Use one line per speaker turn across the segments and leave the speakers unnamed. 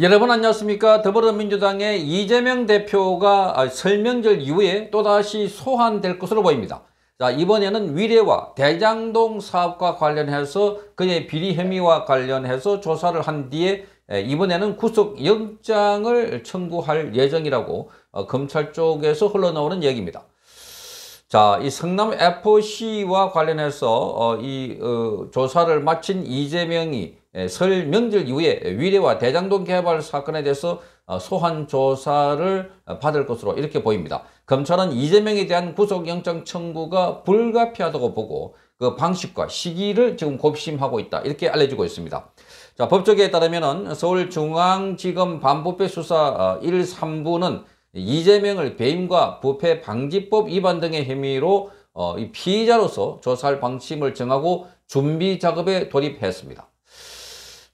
여러분 안녕하십니까 더불어민주당의 이재명 대표가 아, 설명절 이후에 또다시 소환될 것으로 보입니다. 자 이번에는 위례와 대장동 사업과 관련해서 그의 비리 혐의와 관련해서 조사를 한 뒤에 이번에는 구속영장을 청구할 예정이라고 어, 검찰 쪽에서 흘러나오는 얘기입니다. 자, 이 성남 FC와 관련해서 어, 이 어, 조사를 마친 이재명이 예, 설 명절 이후에 위례와 대장동 개발 사건에 대해서 어, 소환 조사를 받을 것으로 이렇게 보입니다. 검찰은 이재명에 대한 구속영장 청구가 불가피하다고 보고 그 방식과 시기를 지금 곱심하고 있다 이렇게 알려지고 있습니다. 자 법조계에 따르면 서울중앙지검 반부패 수사 1, 어, 3부는 이재명을 배임과 부패 방지법 위반 등의 혐의로 어, 이 피의자로서 조사할 방침을 정하고 준비 작업에 돌입했습니다.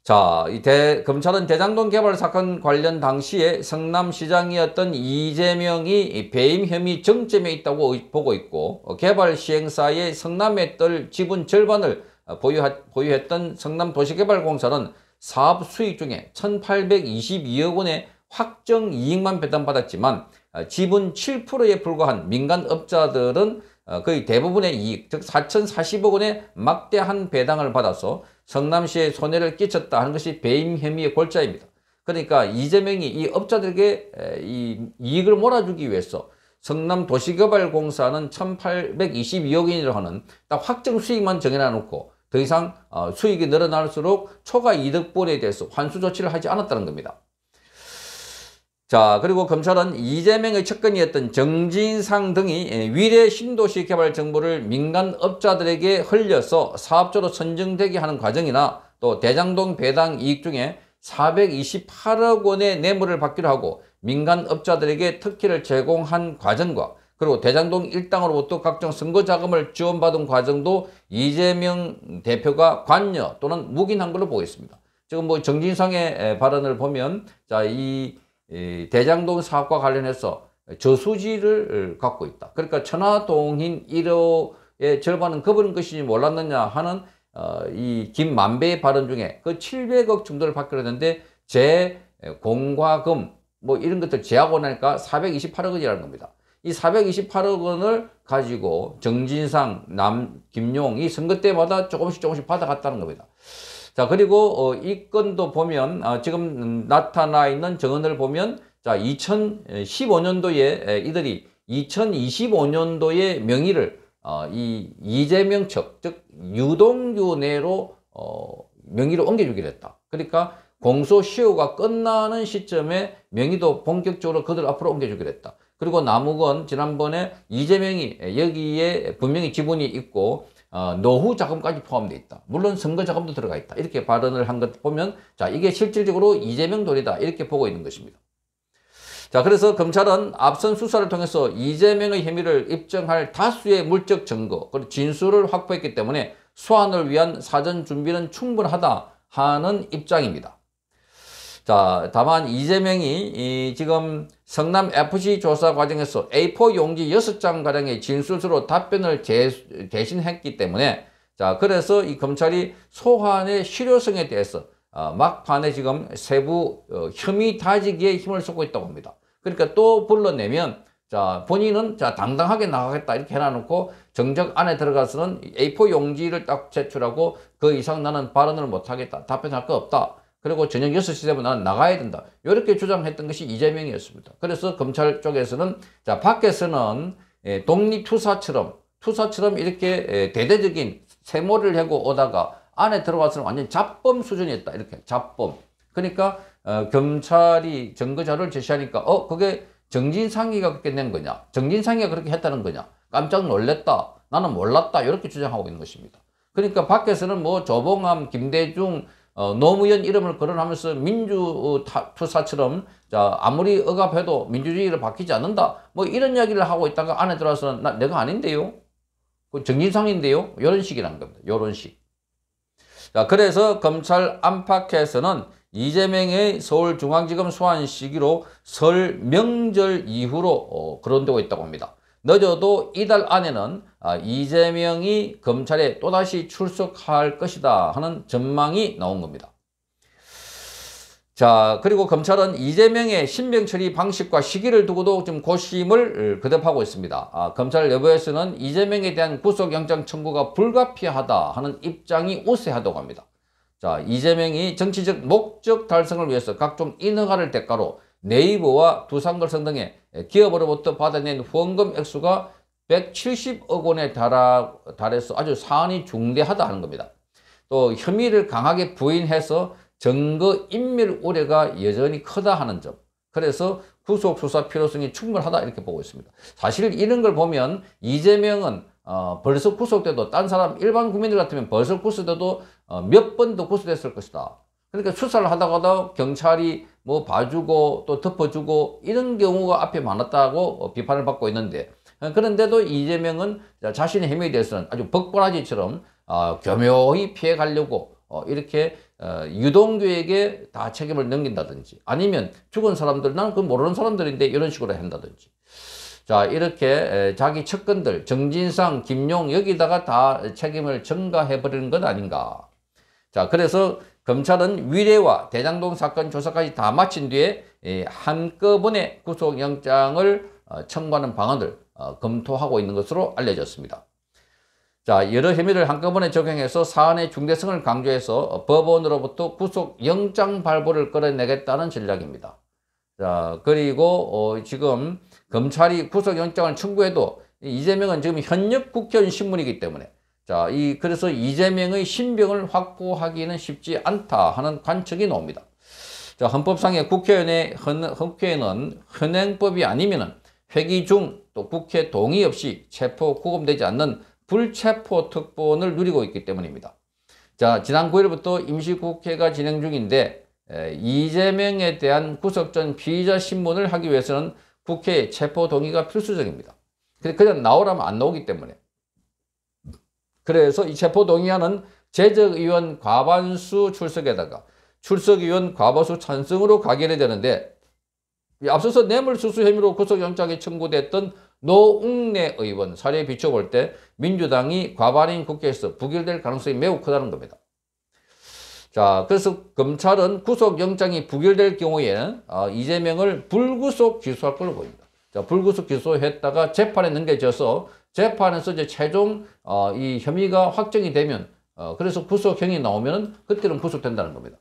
자, 이 대, 검찰은 대장동 개발 사건 관련 당시에 성남시장이었던 이재명이 배임 혐의 정점에 있다고 보고 있고 어, 개발 시행사의 성남의 떨 지분 절반을 어, 보유했던 성남도시개발공사는 사업 수익 중에 1822억 원의 확정 이익만 배당받았지만 어, 지분 7%에 불과한 민간업자들은 어, 거의 대부분의 이익, 즉 4,040억 원의 막대한 배당을 받아서 성남시에 손해를 끼쳤다 하는 것이 배임 혐의의 골자입니다. 그러니까 이재명이 이 업자들에게 이 이익을 몰아주기 위해서 성남도시개발공사는 1,822억 원이라고 하는 딱 확정 수익만 정해놔놓고 더 이상 어, 수익이 늘어날수록 초과 이득분에 대해서 환수 조치를 하지 않았다는 겁니다. 자 그리고 검찰은 이재명의 측근이었던 정진상 등이 예, 위례 신도시 개발 정보를 민간 업자들에게 흘려서 사업자로 선정되게 하는 과정이나 또 대장동 배당 이익 중에 428억 원의 뇌물을 받기로 하고 민간 업자들에게 특혜를 제공한 과정과 그리고 대장동 일당으로부터 각종 선거 자금을 지원받은 과정도 이재명 대표가 관여 또는 묵인한 걸로 보겠습니다. 지금 뭐 정진상의 발언을 보면 자이 대장동 사업과 관련해서 저수지를 어, 갖고 있다. 그러니까 천화동인 1호의 절반은 그분 것이지 몰랐느냐 하는 어, 이 김만배의 발언 중에 그 700억 정도를 받기로 했는데 제 공과금 뭐 이런 것들 제하고 나니까 428억 원이라는 겁니다. 이 428억 원을 가지고 정진상, 남, 김용이 선거 때마다 조금씩 조금씩 받아갔다는 겁니다. 자 그리고 어, 이 건도 보면 어, 지금 나타나 있는 증언을 보면 자 2015년도에 이들이 2025년도에 명의를 어, 이 이재명 측, 즉 유동규 내로 어, 명의를 옮겨주기로 했다. 그러니까 공소시효가 끝나는 시점에 명의도 본격적으로 그들 앞으로 옮겨주기로 했다. 그리고 남욱은 지난번에 이재명이 여기에 분명히 지분이 있고 어, 노후 자금까지 포함되어 있다. 물론 선거 자금도 들어가 있다. 이렇게 발언을 한 것 보면 자 이게 실질적으로 이재명 돌이다 이렇게 보고 있는 것입니다. 자 그래서 검찰은 앞선 수사를 통해서 이재명의 혐의를 입증할 다수의 물적 증거 그리고 진술을 확보했기 때문에 소환을 위한 사전 준비는 충분하다 하는 입장입니다. 자, 다만 이재명이 이 지금 성남 FC 조사 과정에서 A4 용지 6장가량의 진술서로 답변을 제, 대신했기 때문에 자, 그래서 이 검찰이 소환의 실효성에 대해서 어, 막판에 지금 세부 어, 혐의 다지기에 힘을 쏟고 있다고 합니다. 그러니까 또 불러내면 자 본인은 자 당당하게 나가겠다 이렇게 해놔놓고 정적 안에 들어가서는 A4 용지를 딱 제출하고 그 이상 나는 발언을 못하겠다 답변할 거 없다 그리고 저녁 6시 되면 난 나가야 된다. 이렇게 주장했던 것이 이재명이었습니다. 그래서 검찰 쪽에서는 자 밖에서는 예, 독립투사처럼 투사처럼 이렇게 예, 대대적인 세모를 하고 오다가 안에 들어와서는 완전 히 잡범 수준이었다. 이렇게 잡범. 그러니까 어, 검찰이 증거 자료를 제시하니까 어 그게 정진상의가 그렇게 낸 거냐 정진상의가 그렇게 했다는 거냐 깜짝 놀랐다 나는 몰랐다 이렇게 주장하고 있는 것입니다 그러니까 밖에서는 뭐 조봉암 김대중 어, 노무현 이름을 거론하면서 민주 어, 투사처럼 자, 아무리 억압해도 민주주의를 바뀌지 않는다. 뭐 이런 이야기를 하고 있다가 안에 들어와서는 나, 내가 아닌데요. 그 정진상인데요. 이런 식이란 겁니다. 이런 식. 자, 그래서 검찰 안팎에서는 이재명의 서울중앙지검 소환 시기로 설 명절 이후로 어, 거론되고 있다고 합니다. 늦어도 이달 안에는 아, 이재명이 검찰에 또다시 출석할 것이다 하는 전망이 나온 겁니다. 자 그리고 검찰은 이재명의 신병 처리 방식과 시기를 두고도 좀 고심을 어, 거듭하고 있습니다. 아, 검찰 내부에서는 이재명에 대한 구속영장 청구가 불가피하다 하는 입장이 우세하다고 합니다. 자 이재명이 정치적 목적 달성을 위해서 각종 인허가를 대가로 네이버와 두산걸성 등의 예, 기업으로부터 받아낸 후원금 액수가 170억 원에 달해서 아주 사안이 중대하다는 하 겁니다. 또 혐의를 강하게 부인해서 증거 인멸 우려가 여전히 크다 하는 점. 그래서 구속 수사 필요성이 충분하다 이렇게 보고 있습니다. 사실 이런 걸 보면 이재명은 어, 벌써 구속돼도 딴 사람 일반 국민들 같으면 벌써 구속돼도 어, 몇 번도 구속됐을 것이다. 그러니까 수사를 하다가도 경찰이 뭐 봐주고 또 덮어주고 이런 경우가 앞에 많았다고 어, 비판을 받고 있는데 어, 그런데도 이재명은 자신의 해명에 대해서는 아주 벅보라지처럼 아, 교묘히 피해가려고 어, 이렇게 유동규에게 다 책임을 넘긴다든지 아니면 죽은 사람들 나는 그 모르는 사람들인데 이런 식으로 한다든지 자 이렇게 자기 측근들 정진상 김용 여기다가 다 책임을 증가해 버리는 건 아닌가 자 그래서 검찰은 위례와 대장동 사건 조사까지 다 마친 뒤에 예, 한꺼번에 구속영장을 어, 청구하는 방안을 어, 검토하고 있는 것으로 알려졌습니다. 자, 여러 혐의를 한꺼번에 적용해서 사안의 중대성을 강조해서 어, 법원으로부터 구속영장 발부를 끌어내겠다는 전략입니다. 자, 그리고 어, 지금 검찰이 구속영장을 청구해도 이재명은 지금 현역 국회의원 신문이기 때문에 자, 이 그래서 이재명의 신병을 확보하기는 쉽지 않다 하는 관측이 나옵니다. 자, 헌법상의 국회의원의 헌회는 현행법이 아니면은 회기 중 또 국회 동의 없이 체포 구금되지 않는 불체포 특권을 누리고 있기 때문입니다. 자, 지난 9일부터 임시국회가 진행 중인데 에, 이재명에 대한 구속 전 피의자 신문을 하기 위해서는 국회 체포 동의가 필수적입니다. 그냥 나오라면 안 나오기 때문에 그래서 이 체포동의안은 재적의원 과반수 출석에다가 출석의원 과반수 찬성으로 가결이 되는데 앞서서 뇌물수수 혐의로 구속영장이 청구됐던 노웅래 의원 사례에 비춰볼 때 민주당이 과반인 국회에서 부결될 가능성이 매우 크다는 겁니다. 자, 그래서 검찰은 구속영장이 부결될 경우에는 어, 이재명을 불구속 기소할 걸로 보입니다. 자, 불구속 기소했다가 재판에 넘겨져서 재판에서 이제 최종 어, 이 혐의가 확정이 되면 어, 그래서 구속형이 나오면 그때는 구속된다는 겁니다.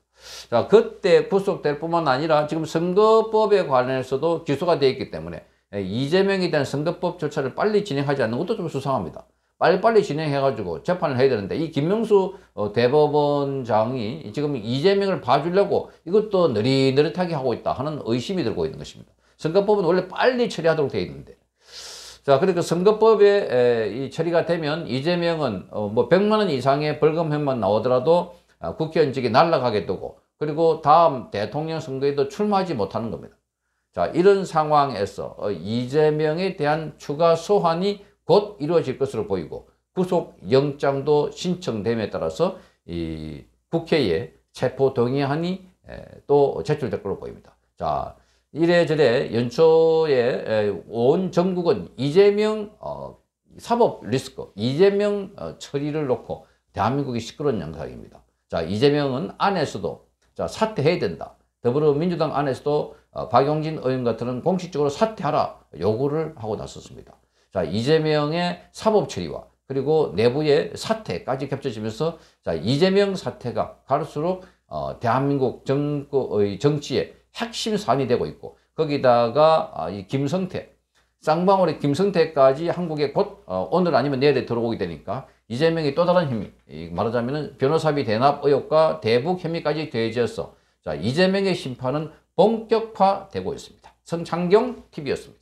자, 그때 구속될 뿐만 아니라 지금 선거법에 관해서도 기소가 되어 있기 때문에 예, 이재명에 대한 선거법 절차를 빨리 진행하지 않는 것도 좀 수상합니다. 빨리빨리 진행해가지고 재판을 해야 되는데 이 김명수 어, 대법원장이 지금 이재명을 봐주려고 이것도 느릿느릿하게 하고 있다 하는 의심이 들고 있는 것입니다. 선거법은 원래 빨리 처리하도록 되어 있는데 자, 그러니까 선거법에 에, 이 처리가 되면 이재명은 어, 뭐 100만 원 이상의 벌금형만 나오더라도 어, 아, 국회의원직이 날라가게 되고 그리고 다음 대통령 선거에도 출마하지 못하는 겁니다. 자, 이런 상황에서 어, 이재명에 대한 추가 소환이 곧 이루어질 것으로 보이고 구속영장도 신청됨에 따라서 이 국회에 체포동의안이 또 제출될 것으로 보입니다. 자, 이래저래 연초에 온 전국은 이재명 어, 사법 리스크, 이재명 어, 처리를 놓고 대한민국이 시끄러운 영상입니다 자, 이재명은 안에서도 자, 사퇴해야 된다. 더불어민주당 안에서도 어, 박용진 의원 같은 공식적으로 사퇴하라 요구를 하고 나섰습니다. 자, 이재명의 사법 처리와 그리고 내부의 사태까지 겹쳐지면서 자, 이재명 사태가 갈수록 어, 대한민국 정의 정치에 핵심 사안이 되고 있고 거기다가 아, 이 김성태 쌍방울의 김성태까지 한국에 곧 어, 오늘 아니면 내일에 들어오게 되니까 이재명이 또 다른 혐의 말하자면 변호사비 대납 의혹과 대북 혐의까지 되지어서 자 이재명의 심판은 본격화되고 있습니다. 성창경 TV였습니다.